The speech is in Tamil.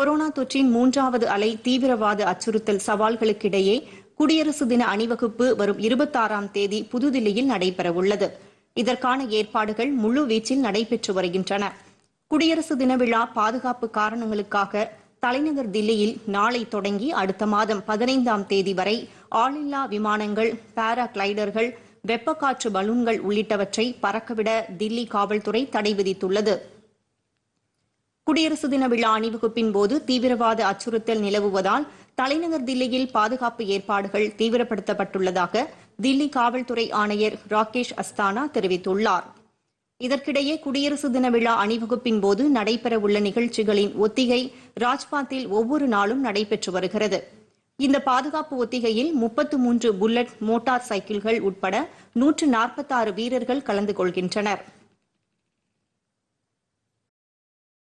கொரோனா தொற்றின் மூன்றாவது அலை தீவிரவாத அச்சுறுத்தல் சவால்களுக்கிடையே குடியரசு தின அணிவகுப்பு வரும் இருபத்தாறாம் தேதி புதுதில்லியில் நடைபெறவுள்ளது இதற்கான ஏற்பாடுகள் முழு வீச்சில் நடைபெற்று வருகின்றன குடியரசு தின விழா பாதுகாப்பு காரணங்களுக்காக தலைநகர் தில்லியில் நாளை தொடங்கி அடுத்த மாதம் பதினைந்தாம் தேதி வரை ஆளில்லா விமானங்கள் பாரா கிளைடர்கள் வெப்பக்காற்று பலூன்கள் உள்ளிட்டவற்றை பறக்கவிட தில்லி காவல்துறை தடை விதித்துள்ளது குடியரசு தின விழா அணிவகுப்பின் போது தீவிரவாத அச்சுறுத்தல் நிலவுவதால் தலைநகர் தில்லியில் பாதுகாப்பு ஏற்பாடுகள் தீவிரப்படுத்தப்பட்டுள்ளதாக தில்லி காவல்துறை ஆணையர் ராகேஷ் அஸ்தானா தெரிவித்துள்ளார் இதற்கிடையே குடியரசு தின விழா அணிவகுப்பின் போது நடைபெறவுள்ள நிகழ்ச்சிகளின் ஒத்திகை ராஜ்பாத்தில் ஒவ்வொரு நாளும் நடைபெற்று வருகிறது இந்த பாதுகாப்பு ஒத்திகையில் முப்பத்து மூன்று புல்லட் மோட்டார் சைக்கிள்கள் உட்பட நூற்று நாற்பத்தாறு வீரர்கள் கலந்து கொள்கின்றனா்